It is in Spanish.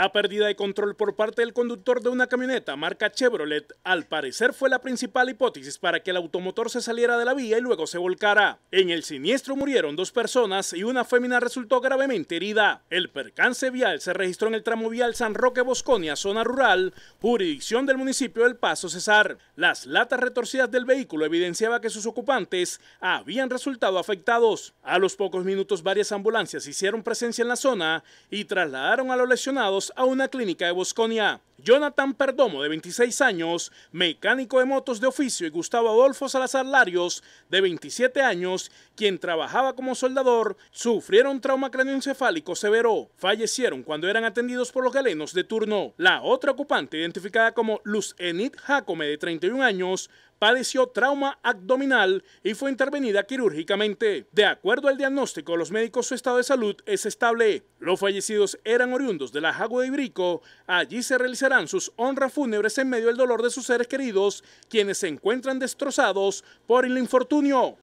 La pérdida de control por parte del conductor de una camioneta marca Chevrolet al parecer fue la principal hipótesis para que el automotor se saliera de la vía y luego se volcara. En el siniestro murieron dos personas y una fémina resultó gravemente herida. El percance vial se registró en el tramo vial San Roque Bosconia, zona rural, jurisdicción del municipio del Paso Cesar. Las latas retorcidas del vehículo evidenciaba que sus ocupantes habían resultado afectados. A los pocos minutos varias ambulancias hicieron presencia en la zona y trasladaron a los lesionados a una clínica de Bosconia. Jonathan Perdomo, de 26 años, mecánico de motos de oficio, y Gustavo Adolfo Salazar Larios, de 27 años, quien trabajaba como soldador, sufrieron trauma craneoencefálico severo. Fallecieron cuando eran atendidos por los galenos de turno. La otra ocupante, identificada como Luz Enid Jacome, de 31 años, padeció trauma abdominal y fue intervenida quirúrgicamente. De acuerdo al diagnóstico, los médicos su estado de salud es estable. Los fallecidos eran oriundos de la Jagua de Ibrico. Allí se realizarán sus honras fúnebres en medio del dolor de sus seres queridos, quienes se encuentran destrozados por el infortunio.